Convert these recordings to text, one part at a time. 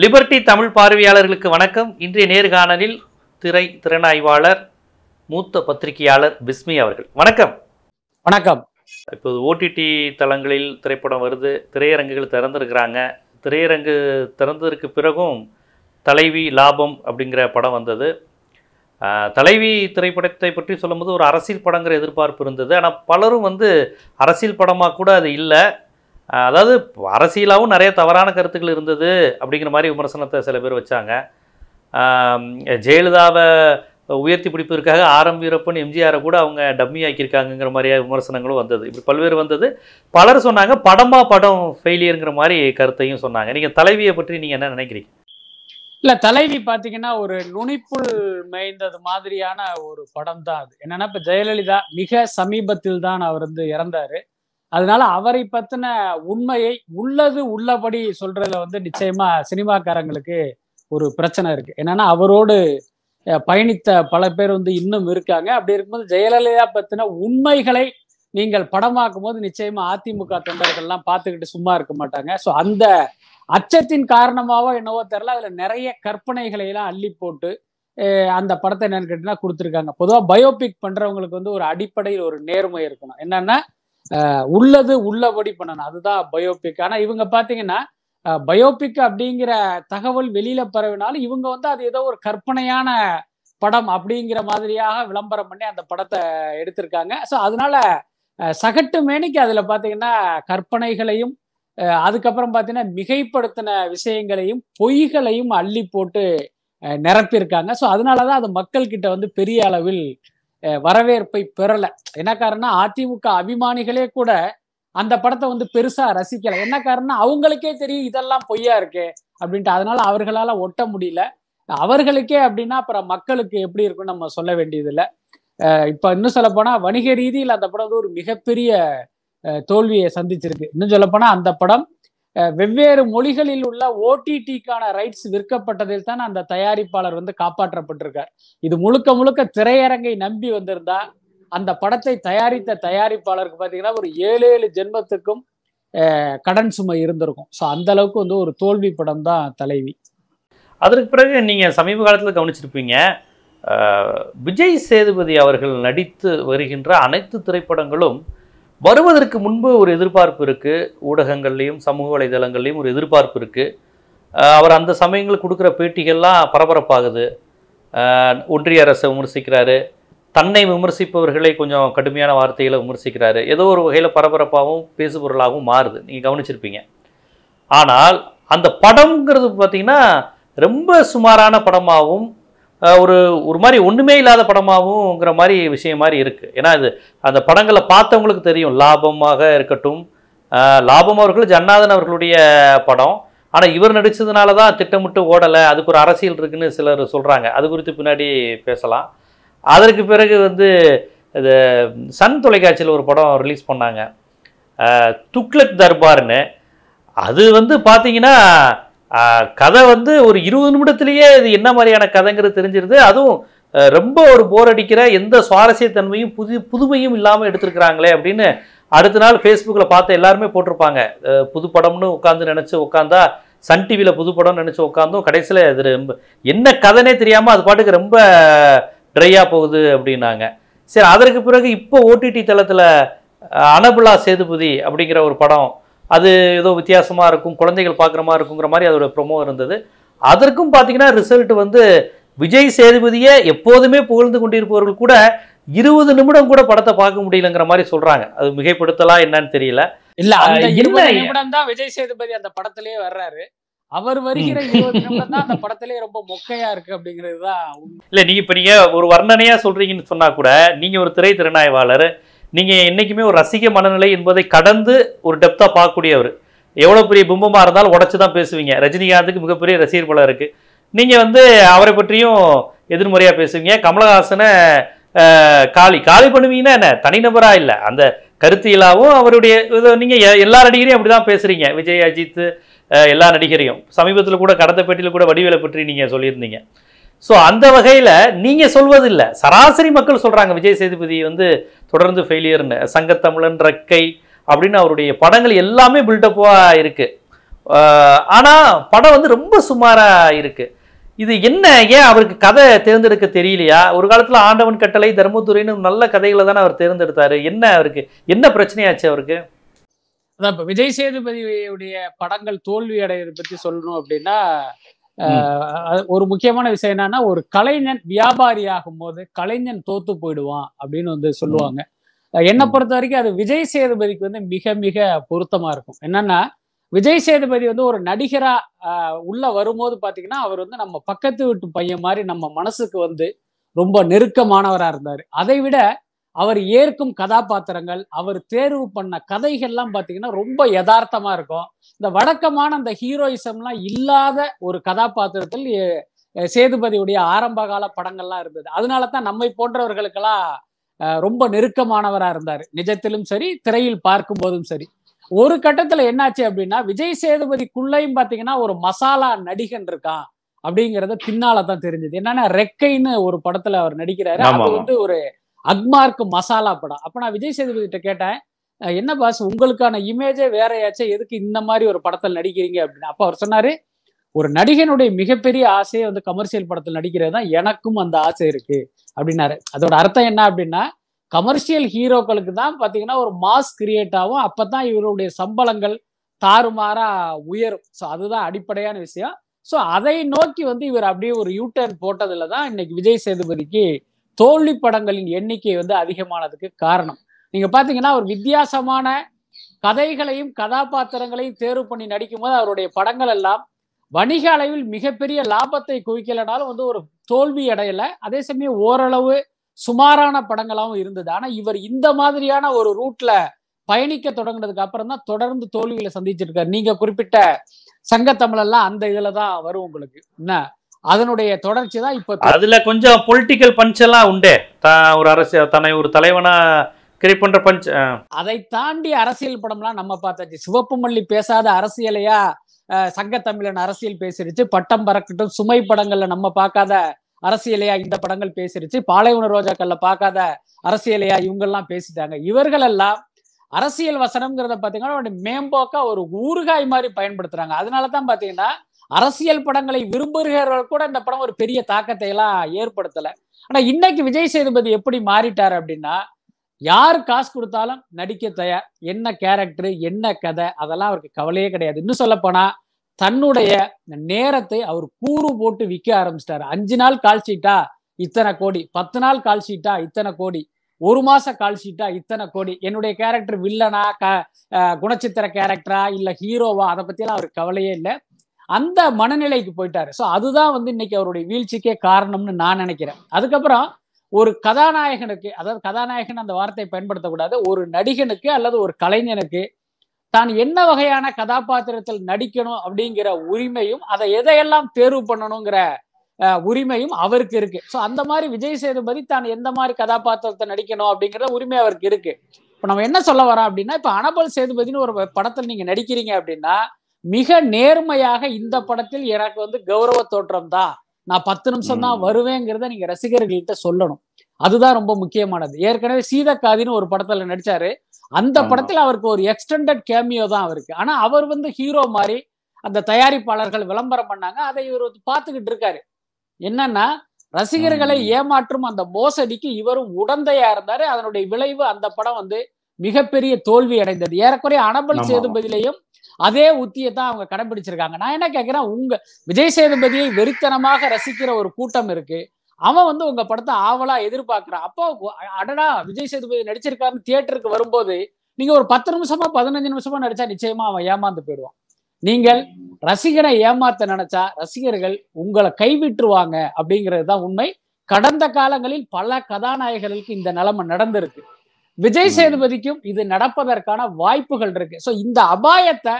Liberty Tamil பார்வையாளர்களுக்கு வணக்கம் இன்றைய நேர்காணலில் திரை திறனாய்வாளர் மூத்த பத்திரிகையாளர் பிஸ்மி அவர்கள் வணக்கம் வணக்கம் இப்போது ஓடிடி தளங்களில் திரைப்படம் வருது திரையரங்குகள் திறந்திருக்கிறாங்க திரையரங்கு திறந்ததற்கு பிறகும் தலைவி லாபம் அப்படிங்கிற படம் வந்தது தலைவி திரைப்படத்தை பற்றி சொல்லும்போது ஒரு அரசியல் படங்கிற எதிர்பார்ப்பு இருந்தது ஆனால் பலரும் வந்து அரசியல் படமாக கூட அது இல்லை அதாவது அரசியலாகவும் நிறைய தவறான கருத்துக்கள் இருந்தது அப்படிங்கிற மாதிரி விமர்சனத்தை சில பேர் வச்சாங்க ஜெயலலிதாவை உயர்த்தி பிடிப்பதற்காக ஆரம் வீரப்பன் எம்ஜிஆரை கூட அவங்க டம்மி ஆக்கியிருக்காங்கங்கிற மாதிரியா விமர்சனங்களும் வந்தது இப்படி பல்வேறு வந்தது பலர் சொன்னாங்க படமாக படம் ஃபெயிலியருங்கிற மாதிரி கருத்தையும் சொன்னாங்க நீங்கள் தலைவியை பற்றி நீங்கள் என்ன நினைக்கிறீங்க இல்லை தலைவி பார்த்தீங்கன்னா ஒரு நுனிப்புள் மேய்ந்தது மாதிரியான ஒரு படம் தான் அது என்னன்னா இப்போ ஜெயலலிதா மிக சமீபத்தில் தான் அவர் வந்து இறந்தாரு அதனால அவரை பத்தின உண்மையை உள்ளது உள்ளபடி சொல்றதுல வந்து நிச்சயமா சினிமாக்காரங்களுக்கு ஒரு பிரச்சனை இருக்கு என்னன்னா அவரோடு பயணித்த பல பேர் வந்து இன்னும் இருக்காங்க அப்படி இருக்கும்போது ஜெயலலிதா பத்தின உண்மைகளை நீங்கள் படமாக்கும் போது நிச்சயமா அதிமுக தொண்டர்கள்லாம் பார்த்துக்கிட்டு சும்மா இருக்க மாட்டாங்க ஸோ அந்த அச்சத்தின் காரணமாகவோ என்னவோ தெரில அதில் நிறைய கற்பனைகளை எல்லாம் அள்ளி போட்டு அந்த படத்தை என்னன்னு கேட்டீங்கன்னா கொடுத்துருக்காங்க பொதுவாக பயோபிக் பண்றவங்களுக்கு வந்து ஒரு அடிப்படையில் ஒரு நேர்மை இருக்கணும் என்னன்னா உள்ளது உள்ளபடி பண்ணணும் அதுதான் பயோபிக் ஆனா இவங்க பாத்தீங்கன்னா பயோபிக் அப்படிங்கிற தகவல் வெளியில பரவினாலும் இவங்க வந்து அது ஏதோ ஒரு கற்பனையான படம் அப்படிங்கிற மாதிரியாக விளம்பரம் பண்ணி அந்த படத்தை எடுத்திருக்காங்க ஸோ அதனால சகட்டு மேனிக்கு அதுல பாத்தீங்கன்னா கற்பனைகளையும் அதுக்கப்புறம் பார்த்தீங்கன்னா மிகைப்படுத்தின விஷயங்களையும் பொய்களையும் அள்ளி போட்டு நிரப்பியிருக்காங்க ஸோ அதனாலதான் அது மக்கள் கிட்ட வந்து பெரிய அளவில் வரவேற்பை பெறல என்ன காரணம் அதிமுக அபிமானிகளே கூட அந்த படத்தை வந்து பெருசா ரசிக்கல என்ன காரணம் அவங்களுக்கே தெரியும் இதெல்லாம் பொய்யா இருக்கு அப்படின்ட்டு அதனால அவர்களால ஒட்ட முடியல அவர்களுக்கே அப்படின்னா அப்புறம் மக்களுக்கு எப்படி இருக்குன்னு நம்ம சொல்ல வேண்டியது இல்லை இப்ப இன்னும் சொல்ல போனா வணிக ரீதியில் அந்த படம் வந்து ஒரு மிகப்பெரிய தோல்வியை சந்திச்சிருக்கு இன்னும் சொல்ல போனா அந்த படம் வெவ்வேறு மொழிகளில் உள்ள ஓடிடிக்கான ரைட்ஸ் விற்கப்பட்டதில் தான் அந்த தயாரிப்பாளர் வந்து காப்பாற்றப்பட்டிருக்கார் இது முழுக்க முழுக்க திரையரங்கை நம்பி வந்திருந்தா அந்த படத்தை தயாரித்த தயாரிப்பாளருக்கு பார்த்தீங்கன்னா ஒரு ஏழு ஏழு ஜென்மத்துக்கும் கடன் சுமை இருந்திருக்கும் ஸோ அந்த அளவுக்கு வந்து ஒரு தோல்வி படம் தான் தலைவி அதற்கு பிறகு நீங்கள் சமீப காலத்தில் கவனிச்சிருப்பீங்க விஜய் சேதுபதி அவர்கள் நடித்து வருகின்ற அனைத்து திரைப்படங்களும் வருவதற்கு முன்பு ஒரு எதிர்பார்ப்பு இருக்குது ஊடகங்கள்லேயும் சமூக வலைதளங்கள்லேயும் ஒரு எதிர்பார்ப்பு இருக்குது அவர் அந்த சமயங்கள் கொடுக்குற பேட்டிகள்லாம் பரபரப்பாகுது ஒன்றிய அரசை விமர்சிக்கிறாரு தன்னை விமர்சிப்பவர்களை கொஞ்சம் கடுமையான வார்த்தைகளை விமர்சிக்கிறாரு ஏதோ ஒரு வகையில் பரபரப்பாகவும் பேசுபொருளாகவும் மாறுது நீங்கள் கவனிச்சிருப்பீங்க ஆனால் அந்த படம்ங்கிறது பார்த்திங்கன்னா ரொம்ப சுமாரான படமாகவும் ஒரு ஒரு மாதிரி ஒன்றுமே இல்லாத படமாகவும்ங்கிற மாதிரி விஷயம் மாதிரி இருக்குது ஏன்னா இது அந்த படங்களை பார்த்தவங்களுக்கு தெரியும் லாபமாக இருக்கட்டும் லாபம் அவர்கள் ஜன்னாதன் அவர்களுடைய படம் ஆனால் இவர் நடித்ததுனால தான் திட்டமிட்டு ஓடலை அதுக்கு ஒரு அரசியல் இருக்குன்னு சிலர் சொல்கிறாங்க அது குறித்து பின்னாடி பேசலாம் அதற்கு பிறகு வந்து இது சன் தொலைக்காட்சியில் ஒரு படம் ரிலீஸ் பண்ணாங்க துக்லக் தர்பார்னு அது வந்து பார்த்தீங்கன்னா கதை வந்து ஒரு இருபது நிமிடத்திலேயே இது என்ன மாதிரியான கதைங்கிறது தெரிஞ்சிருது அதுவும் ரொம்ப ஒரு போர் அடிக்கிற எந்த சுவாரஸ்யத்தன்மையும் புது புதுமையும் இல்லாமல் எடுத்திருக்கிறாங்களே அப்படின்னு அடுத்த நாள் ஃபேஸ்புக்கில் பார்த்து எல்லாருமே போட்டிருப்பாங்க புது படம்னு உட்காந்து நினச்சி உட்காந்தா சன் டிவியில் புது படம்னு நினச்சி உட்காந்தோம் கடைசியில் இது ரொம்ப என்ன கதைனே தெரியாமல் அது பாட்டுக்கு ரொம்ப ட்ரையாக போகுது அப்படின்னாங்க சரி அதற்கு பிறகு இப்போ ஓடிடி தளத்தில் அனபுலா சேதுபதி அப்படிங்கிற ஒரு படம் அது ஏதோ வித்தியாசமாக இருக்கும் குழந்தைகள் பார்க்குற மாதிரி இருக்குங்கிற மாதிரி அதோட ப்ரொமோ இருந்தது அதற்கும் பார்த்தீங்கன்னா ரிசல்ட் வந்து விஜய் சேதுபதியே எப்போதுமே புகழ்ந்து கொண்டிருப்பவர்கள் கூட இருபது நிமிடம் கூட படத்தை பார்க்க முடியலங்கிற மாதிரி சொல்றாங்க அது மிகைப்படுத்தலாம் என்னன்னு தெரியல இல்ல அந்த இருபது நிமிடம் தான் விஜய் சேதுபதி அந்த படத்திலேயே வர்றாரு அவர் வருகிற இருபது நிமிடம் தான் அந்த படத்திலேயே ரொம்ப மொக்கையா இருக்கு அப்படிங்கிறது தான் இல்ல நீங்க இப்ப நீங்க ஒரு வர்ணனையா சொல்றீங்கன்னு சொன்னா கூட நீங்க ஒரு திரை திறனாய்வாளர் நீங்கள் என்றைக்குமே ஒரு ரசிக மனநிலை என்பதை கடந்து ஒரு டெப்த்தாக பார்க்கக்கூடியவர் எவ்வளோ பெரிய பிம்பமாக இருந்தாலும் உடச்சி தான் பேசுவீங்க ரஜினிகாந்துக்கு மிகப்பெரிய ரசிகர் போல இருக்குது நீங்கள் வந்து அவரை பற்றியும் எதிர்மறையாக பேசுவீங்க கமலஹாசனை காலி காலி பண்ணுவீங்கன்னா என்ன தனிநபராக இல்லை அந்த கருத்தியலாகவும் அவருடைய இதை நீங்கள் எல்லா நடிகரையும் அப்படி தான் பேசுகிறீங்க விஜய் அஜித் எல்லா நடிகரையும் சமீபத்தில் கூட கடந்த பேட்டியில் கூட வடிவேலை பற்றி நீங்கள் சொல்லியிருந்தீங்க ஸோ அந்த வகையில் நீங்கள் சொல்வதில்ல சராசரி மக்கள் சொல்கிறாங்க விஜய் சேதுபதி வந்து தொடர்ந்து ஃபெயிலியர்னு சங்கத்தமிழன் ரக்கை அப்படின்னு அவருடைய படங்கள் எல்லாமே பில்டப்பாக இருக்குது ஆனால் படம் வந்து ரொம்ப சுமாராக இருக்குது இது என்ன ஏன் அவருக்கு கதை தேர்ந்தெடுக்க தெரியலையா ஒரு காலத்தில் ஆண்டவன் கட்டளை தர்மதுரைன்னு நல்ல கதைகளை தானே அவர் தேர்ந்தெடுத்தார் என்ன அவருக்கு என்ன பிரச்சனையாச்சு அவருக்கு அதான் இப்போ விஜய் சேதுபதியுடைய படங்கள் தோல்வி அடையிறது பற்றி சொல்லணும் அப்படின்னா ஒரு முக்கியமான விஷயம் என்னன்னா ஒரு கலைஞன் வியாபாரி ஆகும் போது கலைஞன் தோத்து போயிடுவான் அப்படின்னு வந்து சொல்லுவாங்க என்னை பொறுத்த வரைக்கும் அது விஜய் சேதுபதிக்கு வந்து மிக மிக பொருத்தமா இருக்கும் என்னன்னா விஜய் சேதுபதி வந்து ஒரு நடிகரா உள்ள வரும்போது பாத்தீங்கன்னா அவர் வந்து நம்ம பக்கத்து வீட்டு பையன் மாதிரி நம்ம மனசுக்கு வந்து ரொம்ப நெருக்கமானவரா இருந்தாரு அதை விட அவர் ஏற்கும் கதாபாத்திரங்கள் அவர் தேர்வு பண்ண கதைகள்லாம் பார்த்தீங்கன்னா ரொம்ப யதார்த்தமாக இருக்கும் இந்த வழக்கமான அந்த ஹீரோயிசம்லாம் இல்லாத ஒரு கதாபாத்திரத்தில் சேதுபதியுடைய ஆரம்ப கால படங்கள்லாம் இருந்தது அதனால தான் நம்மை போன்றவர்களுக்கெல்லாம் ரொம்ப நெருக்கமானவராக இருந்தார் நிஜத்திலும் சரி திரையில் பார்க்கும் போதும் சரி ஒரு கட்டத்தில் என்னாச்சு அப்படின்னா விஜய் சேதுபதிக்குள்ளேயும் பார்த்தீங்கன்னா ஒரு மசாலா நடிகன் இருக்கான் அப்படிங்கிறத பின்னால தான் தெரிஞ்சது என்னன்னா ரெக்கைன்னு ஒரு படத்துல அவர் நடிக்கிறாரு அது வந்து ஒரு அக்மார்க்கு மசாலா படம் அப்போ நான் விஜய் சேதுபதி கிட்ட கேட்டேன் என்ன பாஸ் உங்களுக்கான இமேஜே வேறையாச்சே எதுக்கு இந்த மாதிரி ஒரு படத்தில் நடிக்கிறீங்க அப்படின்னு அப்போ அவர் சொன்னாரு ஒரு நடிகனுடைய மிகப்பெரிய ஆசையே வந்து கமர்ஷியல் படத்தில் நடிக்கிறது தான் எனக்கும் அந்த ஆசை இருக்கு அப்படின்னாரு அதோட அர்த்தம் என்ன அப்படின்னா கமர்ஷியல் ஹீரோக்களுக்கு தான் பார்த்தீங்கன்னா ஒரு மாஸ் கிரியேட் ஆகும் அப்போ தான் இவருடைய சம்பளங்கள் தாறுமாறா உயரும் ஸோ அதுதான் அடிப்படையான விஷயம் ஸோ அதை நோக்கி வந்து இவர் அப்படியே ஒரு யூ டர்ன் போட்டதுல தான் இன்னைக்கு விஜய் சேதுபதிக்கு தோல்வி படங்களின் எண்ணிக்கை வந்து அதிகமானதுக்கு காரணம் நீங்க பாத்தீங்கன்னா ஒரு வித்தியாசமான கதைகளையும் கதாபாத்திரங்களையும் தேர்வு பண்ணி நடிக்கும் போது அவருடைய படங்கள் எல்லாம் வணிக அளவில் மிகப்பெரிய லாபத்தை குவிக்கலைனாலும் வந்து ஒரு தோல்வி அடையல அதே சமயம் ஓரளவு சுமாரான படங்களாகவும் இருந்தது ஆனா இவர் இந்த மாதிரியான ஒரு ரூட்ல பயணிக்க தொடங்கினதுக்கு அப்புறம் தான் தொடர்ந்து தோல்விகளை சந்திச்சிருக்காரு நீங்க குறிப்பிட்ட சங்கத்தமிழெல்லாம் அந்த இதுல தான் வரும் உங்களுக்கு என்ன அதனுடைய தொடர்ச்சி தான் இப்போ அதுல கொஞ்சம் பொலிட்டிக்கல் பஞ்ச் எல்லாம் உண்டே ஒரு அரசு தன்னை ஒரு தலைவனா கிரி பண்ணுற பஞ்ச் அதை தாண்டி அரசியல் படம்லாம் நம்ம பார்த்தாச்சு சிவப்பு மல்லி பேசாத அரசியலையா சங்க தமிழன் அரசியல் பேசிருச்சு பட்டம் பறக்கட்டும் சுமை படங்கள்ல நம்ம பார்க்காத அரசியலையா இந்த படங்கள் பேசிருச்சு பாலைவன ரோஜாக்கள்ல பார்க்காத அரசியலையா இவங்கெல்லாம் பேசிட்டாங்க இவர்களெல்லாம் அரசியல் வசனம்ங்கிறத பாத்தீங்கன்னா மேம்போக்கா ஒரு ஊறுகாய் மாதிரி பயன்படுத்துறாங்க அதனாலதான் பார்த்தீங்கன்னா அரசியல் படங்களை விரும்புகிறவர்கள் கூட இந்த படம் ஒரு பெரிய தாக்கத்தை எல்லாம் ஏற்படுத்தல ஆனா இன்னைக்கு விஜய் சேதுபதி எப்படி மாறிட்டார் அப்படின்னா யார் காசு கொடுத்தாலும் நடிக்க தயார் என்ன கேரக்டர் என்ன கதை அதெல்லாம் அவருக்கு கவலையே கிடையாது இன்னும் சொல்ல போனா தன்னுடைய நேரத்தை அவர் கூறு போட்டு விற்க ஆரம்பிச்சிட்டாரு அஞ்சு நாள் கால் இத்தனை கோடி பத்து நாள் கால் இத்தனை கோடி ஒரு மாச கால் இத்தனை கோடி என்னுடைய கேரக்டர் வில்லனா க குணச்சித்திர கேரக்டரா இல்ல ஹீரோவா அதை எல்லாம் அவருக்கு கவலையே இல்லை அந்த மனநிலைக்கு போயிட்டாரு ஸோ அதுதான் வந்து இன்னைக்கு அவருடைய வீழ்ச்சிக்கே காரணம்னு நான் நினைக்கிறேன் அதுக்கப்புறம் ஒரு கதாநாயகனுக்கு அதாவது கதாநாயகன் அந்த வார்த்தையை பயன்படுத்தக்கூடாது ஒரு நடிகனுக்கு அல்லது ஒரு கலைஞனுக்கு தான் என்ன வகையான கதாபாத்திரத்தில் நடிக்கணும் அப்படிங்கிற உரிமையும் அதை எதையெல்லாம் தேர்வு பண்ணணுங்கிற உரிமையும் அவருக்கு இருக்கு ஸோ அந்த மாதிரி விஜய் சேதுபதி தான் எந்த மாதிரி கதாபாத்திரத்தை நடிக்கணும் அப்படிங்கிற உரிமை அவருக்கு இருக்கு இப்போ நம்ம என்ன சொல்ல வரோம் அப்படின்னா இப்போ அனபல் சேதுபதினு ஒரு படத்தில் நீங்கள் நடிக்கிறீங்க அப்படின்னா மிக நேர்மையாக இந்த படத்தில் எனக்கு வந்து கௌரவ தோற்றம் தான் நான் பத்து நிமிஷம் தான் வருவேங்கிறத நீங்க ரசிகர்கள்ட்ட சொல்லணும் அதுதான் ரொம்ப முக்கியமானது ஏற்கனவே சீதக்காதின்னு ஒரு படத்துல நடிச்சாரு அந்த படத்துல அவருக்கு ஒரு எக்ஸ்டெண்டட் கேமியோ தான் அவருக்கு ஆனா அவர் வந்து ஹீரோ மாதிரி அந்த தயாரிப்பாளர்கள் விளம்பரம் பண்ணாங்க அதை இவர் பார்த்துக்கிட்டு இருக்காரு என்னன்னா ரசிகர்களை ஏமாற்றும் அந்த மோசடிக்கு இவரும் உடந்தையா இருந்தாரு அதனுடைய விளைவு அந்த படம் வந்து மிகப்பெரிய தோல்வி அடைந்தது ஏறக்குறைய அனபல் சேதுபதியிலையும் அதே உத்தியை தான் அவங்க கடைபிடிச்சிருக்காங்க நான் என்ன கேட்கிறேன் உங்க விஜய் சேதுபதியை வெறித்தனமாக ரசிக்கிற ஒரு கூட்டம் இருக்கு அவன் வந்து உங்க படத்தை ஆவலா எதிர்பார்க்கிறான் அப்போ அடடா விஜய் சேதுபதி நடிச்சிருக்காருன்னு தியேட்டருக்கு வரும்போது நீங்க ஒரு பத்து நிமிஷமா பதினஞ்சு நிமிஷமா நடிச்சா நிச்சயமா அவன் ஏமாந்து போயிடுவான் நீங்கள் ரசிகனை ஏமாத்த நினைச்சா ரசிகர்கள் உங்களை கைவிட்டுருவாங்க அப்படிங்கிறது தான் உண்மை கடந்த காலங்களில் பல கதாநாயகர்களுக்கு இந்த நிலைமை நடந்திருக்கு விஜய் சேதுபதிக்கும் இது நடப்பதற்கான வாய்ப்புகள் இருக்கு ஸோ இந்த அபாயத்தை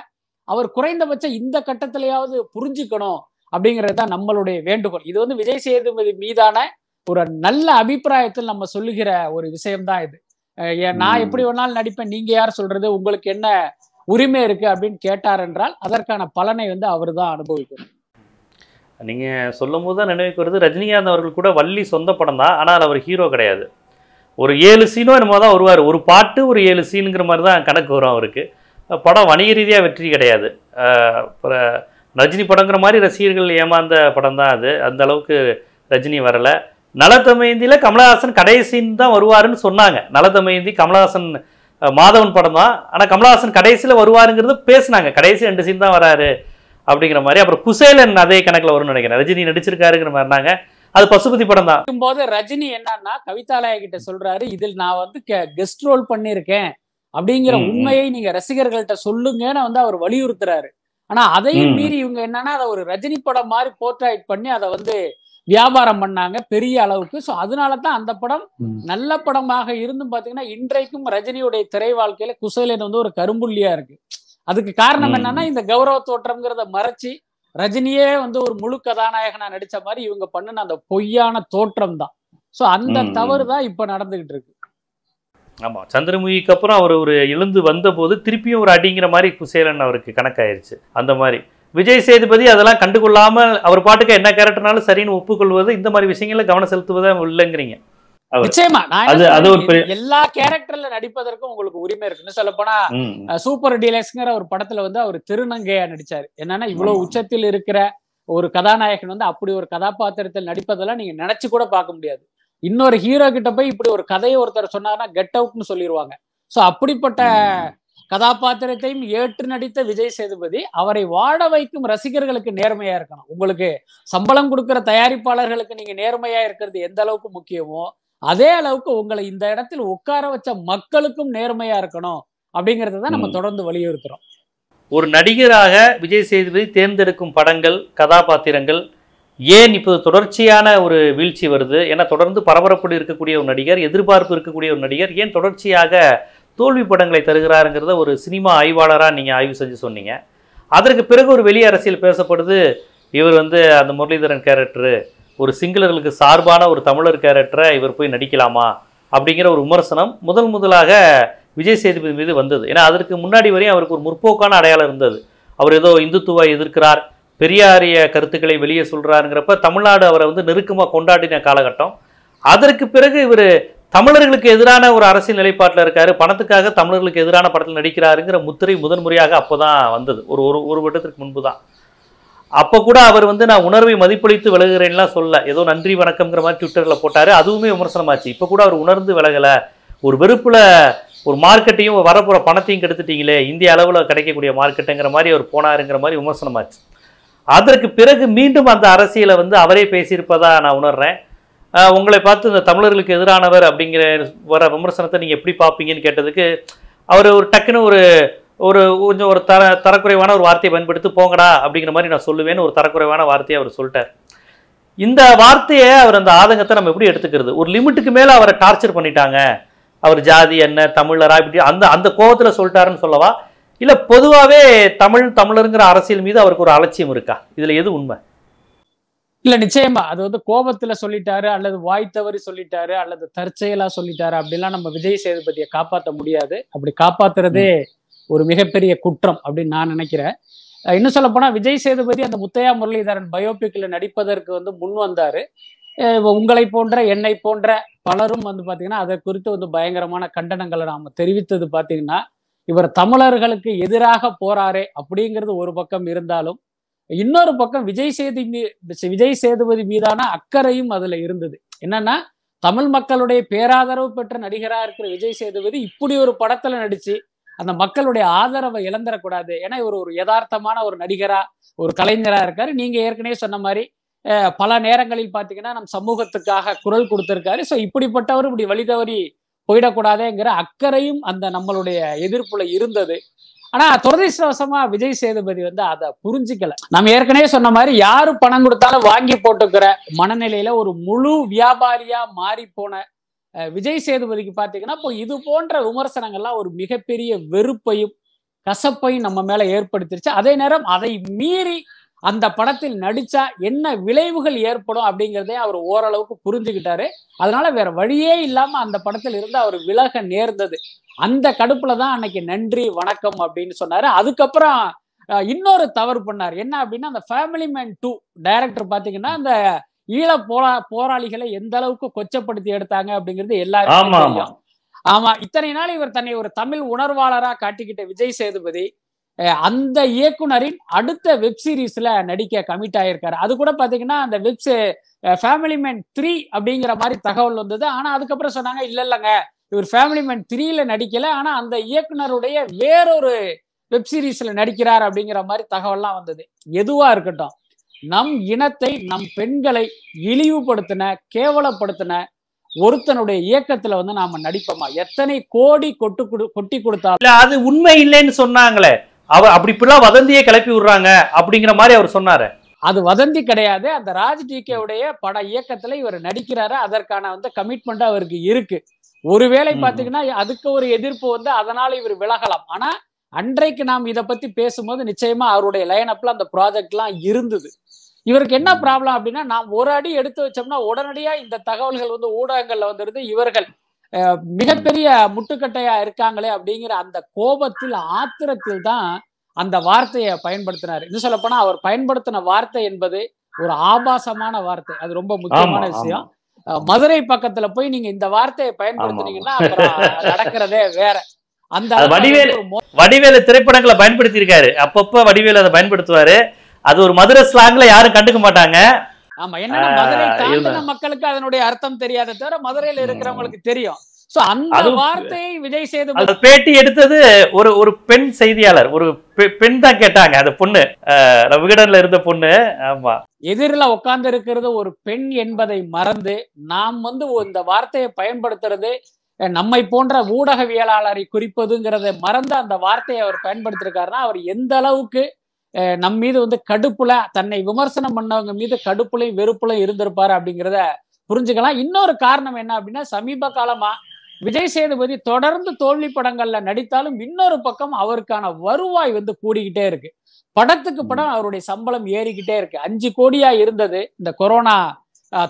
அவர் குறைந்தபட்சம் இந்த கட்டத்திலேயாவது புரிஞ்சுக்கணும் அப்படிங்கிறது தான் நம்மளுடைய வேண்டுகோள் இது வந்து விஜய் சேதுபதி மீதான ஒரு நல்ல அபிப்பிராயத்தில் நம்ம சொல்லுகிற ஒரு விஷயம்தான் இது நான் எப்படி வேணாலும் நடிப்பேன் நீங்க யார் சொல்றது உங்களுக்கு என்ன உரிமை இருக்கு அப்படின்னு கேட்டார் என்றால் அதற்கான பலனை வந்து அவர் தான் அனுபவிக்கணும் நீங்க சொல்லும் போது தான் நினைவுக்கு வருது ரஜினிகாந்த் அவர்கள் கூட வள்ளி சொந்த படம் தான் ஆனால் அவர் ஹீரோ கிடையாது ஒரு ஏழு சீனோ என்னமோ தான் வருவார் ஒரு பாட்டு ஒரு ஏழு சீனுங்கிற மாதிரி தான் கணக்கு வரும் அவருக்கு படம் வணிக ரீதியாக வெற்றி கிடையாது ரஜினி படங்கிற மாதிரி ரசிகர்கள் ஏமாந்த படம் தான் அது அந்த அளவுக்கு ரஜினி வரலை நலத்தமயந்தியில் கமலஹாசன் கடைசின்னு தான் வருவாருன்னு சொன்னாங்க நலத்தமயந்தி கமலஹாசன் மாதவன் படம் தான் ஆனால் கமலஹாசன் கடைசியில் வருவாருங்கிறது பேசினாங்க கடைசி ரெண்டு சீன் தான் வராரு அப்படிங்கிற மாதிரி அப்புறம் குசேலன் அதே கணக்கில் வரும்னு நினைக்கிறேன் ரஜினி நடிச்சிருக்காருங்கிற மாதிரினாங்க அது பசுபதி படம் தான் போது ரஜினி என்னன்னா கவிதாலயா கிட்ட சொல்றாரு இதில் நான் வந்து கெஸ்ட் ரோல் பண்ணிருக்கேன் அப்படிங்கிற உண்மையை நீங்க ரசிகர்கள்ட்ட சொல்லுங்கன்னு வந்து அவர் வலியுறுத்துறாரு ஆனா அதையும் மீறி இவங்க என்னன்னா அதை ஒரு ரஜினி படம் மாதிரி போர்ட்ரைட் பண்ணி அதை வந்து வியாபாரம் பண்ணாங்க பெரிய அளவுக்கு ஸோ அதனால தான் அந்த படம் நல்ல படமாக இருந்தும் பாத்தீங்கன்னா இன்றைக்கும் ரஜினியுடைய திரை வாழ்க்கையில குசேலன் வந்து ஒரு கரும்புள்ளியா இருக்கு அதுக்கு காரணம் என்னன்னா இந்த கௌரவ தோற்றம்ங்கிறத மறைச்சு ரஜினியே வந்து ஒரு முழு கதாநாயகனா நடிச்ச மாதிரி இவங்க பண்ணுன அந்த பொய்யான தோற்றம் தான் ஸோ அந்த தவறு தான் இப்போ நடந்துகிட்டு இருக்கு ஆமாம் சந்திரமுகிக்கு அப்புறம் அவர் ஒரு எழுந்து வந்த போது திருப்பியும் ஒரு அடிங்கிற மாதிரி குசேலன் அவருக்கு கணக்காயிருச்சு அந்த மாதிரி விஜய் சேதுபதி அதெல்லாம் கண்டுகொள்ளாமல் அவர் பாட்டுக்கு என்ன கேரக்டர்னாலும் சரின்னு ஒப்புக்கொள்வது இந்த மாதிரி விஷயங்களில் கவனம் செலுத்துவதா இல்லைங்கிறீங்க எல்லா கேரக்டர்ல நடிப்பதற்கும் உங்களுக்கு உரிமை இருக்குன்னு சொல்ல போனா சூப்பர் டீலக்ஸ்ங்கிற ஒரு படத்துல வந்து அவர் திருநங்கையா நடிச்சாரு என்னன்னா இவ்வளவு உச்சத்தில் இருக்கிற ஒரு கதாநாயகன் வந்து அப்படி ஒரு கதாபாத்திரத்தில் நடிப்பதெல்லாம் நீங்க நினைச்சு கூட பார்க்க முடியாது இன்னொரு ஹீரோ கிட்ட போய் இப்படி ஒரு கதையை ஒருத்தர் சொன்னாங்கன்னா கெட் அவுட்னு சொல்லிடுவாங்க ஸோ அப்படிப்பட்ட கதாபாத்திரத்தையும் ஏற்று நடித்த விஜய் சேதுபதி அவரை வாழ வைக்கும் ரசிகர்களுக்கு நேர்மையா இருக்கணும் உங்களுக்கு சம்பளம் கொடுக்கிற தயாரிப்பாளர்களுக்கு நீங்க நேர்மையா இருக்கிறது எந்த அளவுக்கு முக்கியமோ அதே அளவுக்கு உங்களை இந்த இடத்தில் உட்கார வச்ச மக்களுக்கும் நேர்மையா இருக்கணும் அப்படிங்கறத தான் நம்ம தொடர்ந்து வலியுறுத்துறோம் ஒரு நடிகராக விஜய் சேதுபதி தேர்ந்தெடுக்கும் படங்கள் கதாபாத்திரங்கள் ஏன் இப்போது தொடர்ச்சியான ஒரு வீழ்ச்சி வருது ஏன்னா தொடர்ந்து பரபரப்போடு இருக்கக்கூடிய ஒரு நடிகர் எதிர்பார்ப்பு இருக்கக்கூடிய ஒரு நடிகர் ஏன் தொடர்ச்சியாக தோல்வி படங்களை தருகிறாருங்கிறத ஒரு சினிமா ஆய்வாளராக நீங்கள் ஆய்வு செஞ்சு சொன்னீங்க அதற்கு பிறகு ஒரு வெளி அரசியல் பேசப்படுது இவர் வந்து அந்த முரளிதரன் கேரக்டரு ஒரு சிங்களர்களுக்கு சார்பான ஒரு தமிழர் கேரக்டரை இவர் போய் நடிக்கலாமா அப்படிங்கிற ஒரு விமர்சனம் முதல் முதலாக விஜய் சேதுபதி மீது வந்தது ஏன்னா அதற்கு முன்னாடி வரையும் அவருக்கு ஒரு முற்போக்கான அடையாளம் இருந்தது அவர் ஏதோ இந்துத்துவ எதிர்க்கிறார் பெரியாரிய கருத்துக்களை வெளியே சொல்கிறாருங்கிறப்ப தமிழ்நாடு அவரை வந்து நெருக்கமாக கொண்டாடின காலகட்டம் அதற்கு பிறகு இவர் தமிழர்களுக்கு எதிரான ஒரு அரசியல் நிலைப்பாட்டில் இருக்கார் பணத்துக்காக தமிழர்களுக்கு எதிரான படத்தில் நடிக்கிறாருங்கிற முத்திரை முதன்முறையாக அப்போ தான் வந்தது ஒரு ஒரு ஒரு வருடத்திற்கு முன்பு தான் அப்போ கூட அவர் வந்து நான் உணர்வை மதிப்பளித்து விலகுறேன்லாம் சொல்ல ஏதோ நன்றி வணக்கம்ங்கிற மாதிரி ட்விட்டரில் போட்டார் அதுவுமே விமர்சனமாச்சு இப்போ கூட அவர் உணர்ந்து விலகலை ஒரு வெறுப்பில் ஒரு மார்க்கெட்டையும் வரப்போகிற பணத்தையும் கெடுத்துட்டீங்களே இந்திய அளவில் கிடைக்கக்கூடிய மார்க்கெட்டுங்கிற மாதிரி அவர் போனாருங்கிற மாதிரி விமர்சனமாச்சு அதற்கு பிறகு மீண்டும் அந்த அரசியலை வந்து அவரே பேசியிருப்பதாக நான் உணர்றேன் உங்களை பார்த்து இந்த தமிழர்களுக்கு எதிரானவர் அப்படிங்கிற வர விமர்சனத்தை நீங்கள் எப்படி பார்ப்பீங்கன்னு கேட்டதுக்கு அவர் ஒரு டக்குன்னு ஒரு ஒரு கொஞ்சம் ஒரு தர தரக்குறைவான ஒரு வார்த்தையை பயன்படுத்தி போங்கடா அப்படிங்கிற மாதிரி நான் சொல்லுவேன்னு ஒரு தரக்குறைவான வார்த்தையை அவர் சொல்லிட்டார் இந்த வார்த்தையை அவர் அந்த ஆதங்கத்தை நம்ம எப்படி எடுத்துக்கிறது ஒரு லிமிட்டுக்கு மேலே அவரை டார்ச்சர் பண்ணிட்டாங்க அவர் ஜாதி என்ன தமிழரா இப்படி அந்த அந்த கோபத்தில் சொல்லிட்டாருன்னு சொல்லவா இல்லை பொதுவாகவே தமிழ் தமிழருங்கிற அரசியல் மீது அவருக்கு ஒரு அலட்சியம் இருக்கா இதில் எது உண்மை இல்ல நிச்சயமா அது வந்து கோபத்துல சொல்லிட்டாரு அல்லது வாய் தவறி சொல்லிட்டாரு அல்லது தற்செயலா சொல்லிட்டாரு அப்படிலாம் நம்ம விஜய் சேதுபதியை காப்பாற்ற முடியாது அப்படி காப்பாத்துறதே ஒரு மிகப்பெரிய குற்றம் அப்படின்னு நான் நினைக்கிறேன் இன்னும் சொல்ல போனா விஜய் சேதுபதி அந்த முத்தையா முரளிதரன் பயோபிக்ல நடிப்பதற்கு வந்து முன் வந்தாரு உங்களை போன்ற என்னை போன்ற பலரும் வந்து பாத்தீங்கன்னா அதை குறித்து வந்து பயங்கரமான கண்டனங்களை நாம தெரிவித்தது பாத்தீங்கன்னா இவர் தமிழர்களுக்கு எதிராக போறாரே அப்படிங்கிறது ஒரு பக்கம் இருந்தாலும் இன்னொரு பக்கம் விஜய் சேது விஜய் சேதுபதி மீதான அக்கறையும் அதுல இருந்தது என்னன்னா தமிழ் மக்களுடைய பேராதரவு பெற்ற நடிகராக இருக்கிற விஜய் சேதுபதி இப்படி ஒரு படத்துல நடிச்சு அந்த மக்களுடைய ஆதரவை இழந்துடக்கூடாது ஏன்னா இவர் ஒரு யதார்த்தமான ஒரு நடிகரா ஒரு கலைஞரா இருக்காரு நீங்க ஏற்கனவே சொன்ன மாதிரி பல நேரங்களில் பார்த்தீங்கன்னா நம் சமூகத்துக்காக குரல் கொடுத்திருக்காரு ஸோ இப்படிப்பட்டவர் இப்படி தவறி போயிடக்கூடாதேங்கிற அக்கறையும் அந்த நம்மளுடைய எதிர்ப்புல இருந்தது ஆனா துரதிருஷ்டவசமா விஜய் சேதுபதி வந்து அதை புரிஞ்சுக்கல நம்ம ஏற்கனவே சொன்ன மாதிரி யாரு பணம் கொடுத்தாலும் வாங்கி போட்டுக்கிற மனநிலையில ஒரு முழு வியாபாரியா மாறி போன விஜய் சேதுபதிக்கு பார்த்தீங்கன்னா இப்போ இது போன்ற விமர்சனங்கள்லாம் ஒரு மிகப்பெரிய வெறுப்பையும் கசப்பையும் நம்ம மேல ஏற்படுத்திருச்சு அதே நேரம் அதை மீறி அந்த படத்தில் நடிச்சா என்ன விளைவுகள் ஏற்படும் அப்படிங்கிறதே அவர் ஓரளவுக்கு புரிஞ்சுக்கிட்டாரு அதனால வேற வழியே இல்லாம அந்த படத்தில் இருந்து அவர் விலக நேர்ந்தது அந்த கடுப்புல தான் அன்னைக்கு நன்றி வணக்கம் அப்படின்னு சொன்னாரு அதுக்கப்புறம் இன்னொரு தவறு பண்ணார் என்ன அப்படின்னா அந்த ஃபேமிலி மேன் டூ டைரக்டர் பாத்தீங்கன்னா அந்த ஈழ போரா போராளிகளை எந்த அளவுக்கு கொச்சப்படுத்தி எடுத்தாங்க அப்படிங்கிறது எல்லாருக்கும் ஆமா இத்தனை நாள் இவர் தன்னை ஒரு தமிழ் உணர்வாளரா காட்டிக்கிட்ட விஜய் சேதுபதி அந்த இயக்குனரின் அடுத்த வெப் சீரிஸ்ல நடிக்க கமிட் ஆயிருக்காரு அது கூட பாத்தீங்கன்னா அந்த வெப் ஃபேமிலி மேன் த்ரீ அப்படிங்கிற மாதிரி தகவல் வந்தது ஆனா அதுக்கப்புறம் சொன்னாங்க இல்ல இல்லைங்க இவர் ஃபேமிலி மேன் த்ரீல நடிக்கல ஆனா அந்த இயக்குனருடைய வேறொரு வெப் சீரிஸ்ல நடிக்கிறார் அப்படிங்கிற மாதிரி தகவல்லாம் வந்தது எதுவா இருக்கட்டும் நம் இனத்தை நம் பெண்களை இழிவுபடுத்தின கேவலப்படுத்தின ஒருத்தனுடைய இயக்கத்துல வந்து நாம நடிப்போமா எத்தனை கோடி கொட்டு கொட்டி இல்ல அது உண்மை இல்லைன்னு சொன்னாங்களே அவர் அப்படி இப்படிலாம் வதந்தியை கிளப்பி விடுறாங்க அப்படிங்கிற மாதிரி அவர் சொன்னாரு அது வதந்தி கிடையாது அந்த ராஜ் உடைய பட இயக்கத்துல இவர் நடிக்கிறாரு அதற்கான வந்து கமிட்மெண்ட் அவருக்கு இருக்கு ஒருவேளை பாத்தீங்கன்னா அதுக்கு ஒரு எதிர்ப்பு வந்து அதனால இவர் விலகலாம் ஆனா அன்றைக்கு நாம் இதை பத்தி பேசும்போது நிச்சயமா அவருடைய லைன் அப்ல அந்த ப்ராஜெக்ட் எல்லாம் இருந்தது இவருக்கு என்ன ப்ராப்ளம் அப்படின்னா நான் ஒரு அடி எடுத்து வச்சோம்னா உடனடியா இந்த தகவல்கள் வந்து ஊடகங்கள்ல வந்துடுது இவர்கள் மிகப்பெரிய முட்டுக்கட்டையா இருக்காங்களே அப்படிங்கிற அந்த கோபத்தில் ஆத்திரத்தில் தான் அந்த வார்த்தையை பயன்படுத்தினார் இன்னும் சொல்ல போனா அவர் பயன்படுத்தின வார்த்தை என்பது ஒரு ஆபாசமான வார்த்தை அது ரொம்ப முக்கியமான விஷயம் மதுரை பக்கத்துல போய் நீங்க இந்த வார்த்தையை பயன்படுத்தினீங்கன்னா நடக்கிறதே வேற அந்த வடிவேலு வடிவேலு திரைப்படங்களை பயன்படுத்தி இருக்காரு அப்பப்ப வடிவேலு அதை பயன்படுத்துவாரு அது ஒரு மதுரை ஸ்லாங்ல யாரும் கண்டுக்க மாட்டாங்க ஆமா என்ன மதுரை தாண்டின மக்களுக்கு அதனுடைய அர்த்தம் தெரியாத தவிர மதுரையில இருக்கிறவங்களுக்கு தெரியும் சோ அந்த வார்த்தையை விஜய் சேது பேட்டி எடுத்தது ஒரு ஒரு பெண் செய்தியாளர் ஒரு பெண் தான் கேட்டாங்க அந்த பொண்ணு விகடன்ல இருந்த பொண்ணு ஆமா எதிரில் உட்கார்ந்து இருக்கிறது ஒரு பெண் என்பதை மறந்து நாம் வந்து இந்த வார்த்தையை பயன்படுத்துறது நம்மை போன்ற ஊடகவியலாளரை குறிப்பதுங்கிறத மறந்து அந்த வார்த்தையை அவர் பயன்படுத்திருக்காருன்னா அவர் எந்த அளவுக்கு நம் மீது வந்து கடுப்புல தன்னை விமர்சனம் பண்ணவங்க மீது கடுப்புலையும் வெறுப்புலையும் இருந்திருப்பாரு அப்படிங்கிறத புரிஞ்சுக்கலாம் இன்னொரு காரணம் என்ன அப்படின்னா சமீப காலமா விஜய் சேதுபதி தொடர்ந்து தோல்வி படங்கள்ல நடித்தாலும் இன்னொரு பக்கம் அவருக்கான வருவாய் வந்து கூடிக்கிட்டே இருக்கு படத்துக்கு படம் அவருடைய சம்பளம் ஏறிக்கிட்டே இருக்கு அஞ்சு கோடியா இருந்தது இந்த கொரோனா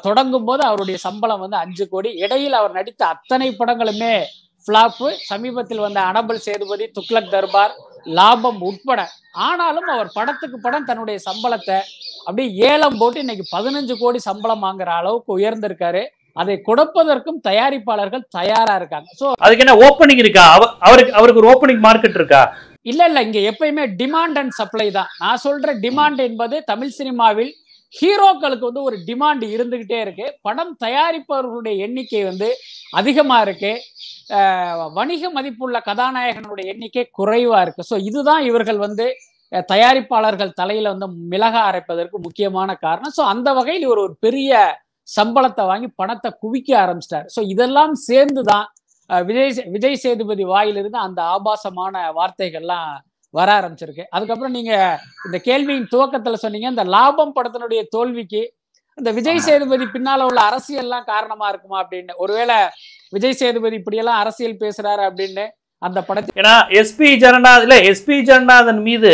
தொடங்கும் போது அவருடைய சம்பளம் வந்து அஞ்சு கோடி இடையில் அவர் நடித்த அத்தனை படங்களுமே ஃபிளாப்பு சமீபத்தில் வந்த அனபல் சேதுபதி துக்லக் தர்பார் லாபம் உட்பட ஆனாலும் அவர் படத்துக்கு படம் தன்னுடைய சம்பளத்தை அப்படியே ஏலம் போட்டு இன்னைக்கு பதினஞ்சு கோடி சம்பளம் வாங்குற அளவுக்கு உயர்ந்திருக்காரு அதை கொடுப்பதற்கும் தயாரிப்பாளர்கள் தயாரா இருக்காங்க சோ அதுக்கு என்ன ஓப்பனிங் இருக்கா அவருக்கு அவருக்கு ஒரு ஓப்பனிங் மார்க்கெட் இருக்கா இல்ல இல்ல இங்க எப்பயுமே டிமாண்ட் அண்ட் சப்ளை தான் நான் சொல்ற டிமாண்ட் என்பது தமிழ் சினிமாவில் ஹீரோக்களுக்கு வந்து ஒரு டிமாண்ட் இருந்துகிட்டே இருக்கு படம் தயாரிப்பவர்களுடைய எண்ணிக்கை வந்து அதிகமா இருக்கு வணிக மதிப்புள்ள கதாநாயகனுடைய எண்ணிக்கை குறைவா இருக்கு ஸோ இதுதான் இவர்கள் வந்து தயாரிப்பாளர்கள் தலையில வந்து மிளக அரைப்பதற்கு முக்கியமான காரணம் ஸோ அந்த வகையில் இவர் ஒரு பெரிய சம்பளத்தை வாங்கி பணத்தை குவிக்க ஆரம்பிச்சிட்டார் ஸோ இதெல்லாம் சேர்ந்து தான் விஜய் விஜய் சேதுபதி வாயிலிருந்து அந்த ஆபாசமான வார்த்தைகள்லாம் வர ஆரம்பிச்சிருக்கு அதுக்கப்புறம் நீங்க இந்த கேள்வியின் துவக்கத்துல சொன்னீங்க இந்த லாபம் படத்தினுடைய தோல்விக்கு இந்த விஜய் சேதுபதி பின்னால உள்ள அரசியல்லாம் காரணமா இருக்குமா அப்படின்னு ஒருவேளை விஜய் சேதுபதி இப்படியெல்லாம் அரசியல் பேசுறாரு அப்படின்னு அந்த படத்தை ஏன்னா எஸ்பி இல்ல எஸ்பி ஜனநாதன் மீது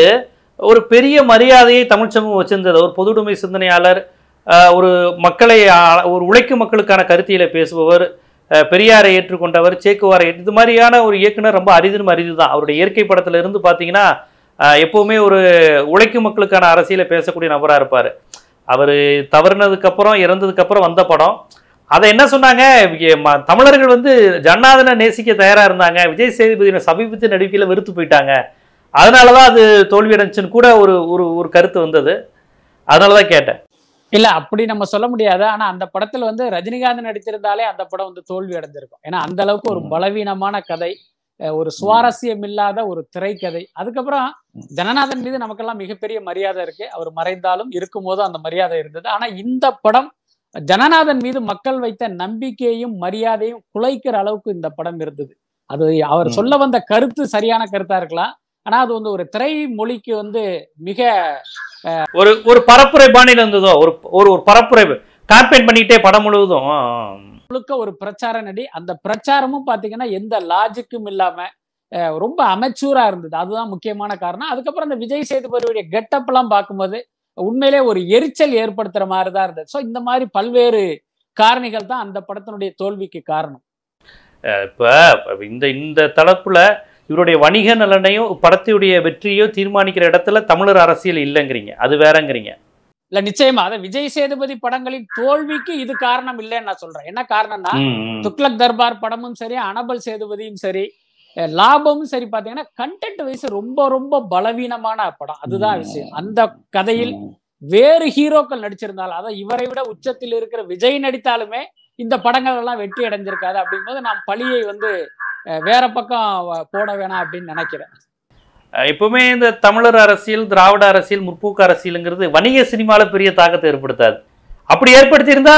ஒரு பெரிய மரியாதையை தமிழ் சமூகம் வச்சிருந்தது ஒரு பொதுவுடைமை சிந்தனையாளர் ஒரு மக்களை ஒரு உழைக்கும் மக்களுக்கான கருத்தியில பேசுபவர் பெரியாரை ஏற்றுக்கொண்டவர் சேக்குவாரை இது மாதிரியான ஒரு இயக்குனர் ரொம்ப அரிதும் அரிது தான் அவருடைய இயற்கை படத்துல இருந்து பார்த்தீங்கன்னா எப்போவுமே ஒரு உழைக்கும் மக்களுக்கான அரசியலை பேசக்கூடிய நபராக இருப்பார் அவர் தவறுனதுக்கப்புறம் இறந்ததுக்கப்புறம் வந்த படம் அதை என்ன சொன்னாங்க தமிழர்கள் வந்து ஜன்னாதனை நேசிக்க தயாராக இருந்தாங்க விஜய் சேதுபதியோட சமீபத்து நடிப்பில் வெறுத்து போயிட்டாங்க அதனால தான் அது தோல்வி அடைஞ்சுன்னு கூட ஒரு ஒரு ஒரு கருத்து வந்தது அதனால தான் கேட்டேன் இல்லை அப்படி நம்ம சொல்ல முடியாது ஆனால் அந்த படத்தில் வந்து ரஜினிகாந்த் நடித்திருந்தாலே அந்த படம் வந்து தோல்வி அடைஞ்சிருக்கும் ஏன்னா அந்த அளவுக்கு ஒரு பலவீனமான கதை ஒரு சுவாரஸ்யம் இல்லாத ஒரு திரைக்கதை அதுக்கப்புறம் ஜனநாதன் மீது நமக்கெல்லாம் மிகப்பெரிய மரியாதை இருக்கு அவர் மறைந்தாலும் இருக்கும் போதும் அந்த மரியாதை இருந்தது ஆனா இந்த படம் ஜனநாதன் மீது மக்கள் வைத்த நம்பிக்கையும் மரியாதையும் குலைக்கிற அளவுக்கு இந்த படம் இருந்தது அது அவர் சொல்ல வந்த கருத்து சரியான கருத்தா இருக்கலாம் ஆனா அது வந்து ஒரு திரை மொழிக்கு வந்து மிக ஒரு ஒரு பரப்புரை பாணியில இருந்ததோ ஒரு ஒரு பரப்புரை காம்பெயின் பண்ணிக்கிட்டே படம் முழுவதும் முழுக்க ஒரு பிரச்சார நடி அந்த பிரச்சாரமும் பார்த்தீங்கன்னா எந்த லாஜிக்கும் இல்லாமல் ரொம்ப அமைச்சூரா இருந்தது அதுதான் முக்கியமான காரணம் அதுக்கப்புறம் அந்த விஜய் சேதுபதியுடைய கெட்டப்லாம் பார்க்கும்போது உண்மையிலே ஒரு எரிச்சல் ஏற்படுத்துற மாதிரி தான் இருந்தது ஸோ இந்த மாதிரி பல்வேறு காரணிகள் தான் அந்த படத்தினுடைய தோல்விக்கு காரணம் இப்போ இந்த இந்த தளப்புல இவருடைய வணிக நலனையும் படத்தையுடைய வெற்றியோ தீர்மானிக்கிற இடத்துல தமிழர் அரசியல் இல்லைங்கிறீங்க அது வேறங்கிறீங்க இல்ல நிச்சயமா அதை விஜய் சேதுபதி படங்களின் தோல்விக்கு இது காரணம் இல்லைன்னு நான் சொல்றேன் என்ன காரணம்னா துக்லக் தர்பார் படமும் சரி அனபல் சேதுபதியும் சரி லாபமும் சரி பாத்தீங்கன்னா கண்டென்ட் வைஸ் ரொம்ப ரொம்ப பலவீனமான படம் அதுதான் விஷயம் அந்த கதையில் வேறு ஹீரோக்கள் நடிச்சிருந்தாலும் அதான் இவரை விட உச்சத்தில் இருக்கிற விஜய் நடித்தாலுமே இந்த படங்கள் எல்லாம் வெற்றி அடைஞ்சிருக்காது அப்படிங்கும்போது நான் பழியை வந்து வேற பக்கம் போட வேணாம் அப்படின்னு நினைக்கிறேன் எப்பவுமே இந்த தமிழர் அரசியல் திராவிட அரசியல் முற்போக்கு அரசியலுங்கிறது வணிக சினிமாவில் பெரிய தாக்கத்தை ஏற்படுத்தாது அப்படி ஏற்படுத்தியிருந்தா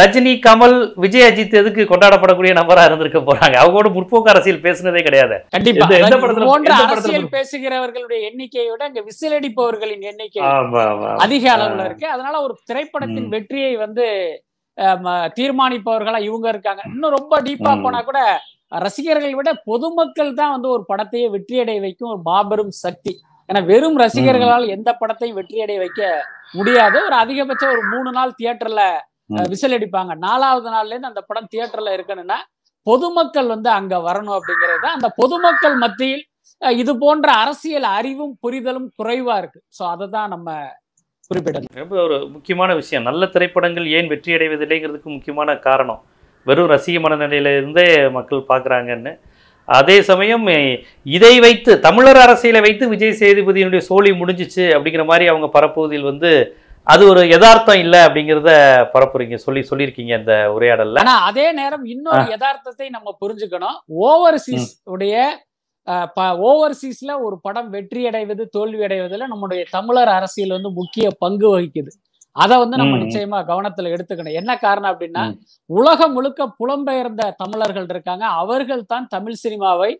ரஜினி கமல் விஜய் அஜித் எதுக்கு கொண்டாடப்படக்கூடிய நபரா இருந்திருக்க போறாங்க அவங்களோட முற்போக்கு அரசியல் பேசுனதே கிடையாது அரசியல் பேசுகிறவர்களுடைய எண்ணிக்கையை விட இங்க விசிலடிப்பவர்களின் எண்ணிக்கை அதிக அளவுல இருக்கு அதனால ஒரு திரைப்படத்தின் வெற்றியை வந்து தீர்மானிப்பவர்களா இவங்க இருக்காங்க இன்னும் ரொம்ப டீப்பா போனா கூட ரசிகர்களை விட பொதுமக்கள் தான் வந்து ஒரு படத்தையே வெற்றியடைய வைக்கும் ஒரு மாபெரும் சக்தி ஏன்னா வெறும் ரசிகர்களால் எந்த படத்தையும் வெற்றியடைய வைக்க முடியாது ஒரு அதிகபட்சம் ஒரு மூணு நாள் தியேட்டர்ல விசில் அடிப்பாங்க நாலாவது நாள்ல இருந்து அந்த படம் தியேட்டர்ல இருக்கணும்னா பொதுமக்கள் வந்து அங்க வரணும் அப்படிங்கிறது அந்த பொதுமக்கள் மத்தியில் இது போன்ற அரசியல் அறிவும் புரிதலும் குறைவா இருக்கு ஸோ அதை தான் நம்ம குறிப்பிடணும் ரொம்ப ஒரு முக்கியமான விஷயம் நல்ல திரைப்படங்கள் ஏன் வெற்றியடைவதில்லைங்கிறதுக்கு முக்கியமான காரணம் வெறும் ரசிக மனநிலையிலிருந்தே மக்கள் பார்க்குறாங்கன்னு அதே சமயம் இதை வைத்து தமிழர் அரசியலை வைத்து விஜய் சேதுபதியினுடைய சோழி முடிஞ்சிச்சு அப்படிங்கிற மாதிரி அவங்க பரப்புவதில் வந்து அது ஒரு யதார்த்தம் இல்லை அப்படிங்கிறத பரப்புறீங்க சொல்லி சொல்லியிருக்கீங்க அந்த உரையாடல்ல ஆனா அதே நேரம் இன்னொரு யதார்த்தத்தை நம்ம புரிஞ்சுக்கணும் ஓவர்சீஸ் உடைய ஓவர்சீஸ்ல ஒரு படம் வெற்றி அடைவது தோல்வி அடைவதில் நம்முடைய தமிழர் அரசியல் வந்து முக்கிய பங்கு வகிக்குது அதை வந்து நம்ம நிச்சயமா கவனத்துல எடுத்துக்கணும் என்ன காரணம் அப்படின்னா உலகம் முழுக்க புலம்பெயர்ந்த தமிழர்கள் இருக்காங்க அவர்கள் தான் தமிழ் சினிமாவை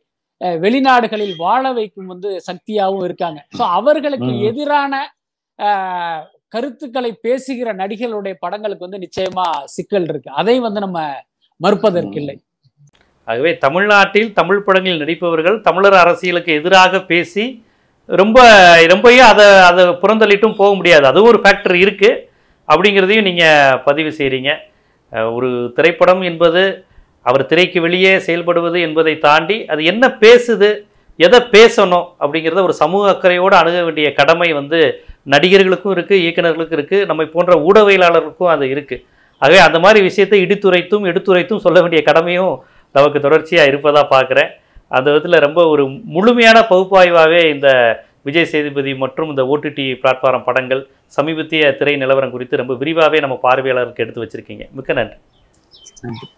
வெளிநாடுகளில் வாழ வைக்கும் வந்து சக்தியாகவும் இருக்காங்க ஸோ அவர்களுக்கு எதிரான கருத்துக்களை பேசுகிற நடிகளுடைய படங்களுக்கு வந்து நிச்சயமா சிக்கல் இருக்கு அதை வந்து நம்ம மறுப்பதற்கு இல்லை ஆகவே தமிழ்நாட்டில் தமிழ் படங்களில் நடிப்பவர்கள் தமிழர் அரசியலுக்கு எதிராக பேசி ரொம்ப ரொம்பயே அதை அதை புறந்தள்ளிட்டும் போக முடியாது அது ஒரு ஃபேக்டர் இருக்குது அப்படிங்கிறதையும் நீங்கள் பதிவு செய்கிறீங்க ஒரு திரைப்படம் என்பது அவர் திரைக்கு வெளியே செயல்படுவது என்பதை தாண்டி அது என்ன பேசுது எதை பேசணும் அப்படிங்கிறத ஒரு சமூக அக்கறையோடு அணுக வேண்டிய கடமை வந்து நடிகர்களுக்கும் இருக்குது இயக்குநர்களுக்கும் இருக்குது நம்மை போன்ற ஊடகவியலாளர்களுக்கும் அது இருக்குது ஆகவே அந்த மாதிரி விஷயத்தை இடித்துரைத்தும் எடுத்துரைத்தும் சொல்ல வேண்டிய கடமையும் நமக்கு தொடர்ச்சியாக இருப்பதாக பார்க்குறேன் அந்த விதத்தில் ரொம்ப ஒரு முழுமையான பகுப்பாய்வாகவே இந்த விஜய் சேதுபதி மற்றும் இந்த ஓடிடி பிளாட்ஃபாரம் படங்கள் சமீபத்திய திரை நிலவரம் குறித்து ரொம்ப விரிவாகவே நம்ம பார்வையாளருக்கு எடுத்து வச்சுருக்கீங்க மிக்க நன்றி நன்றி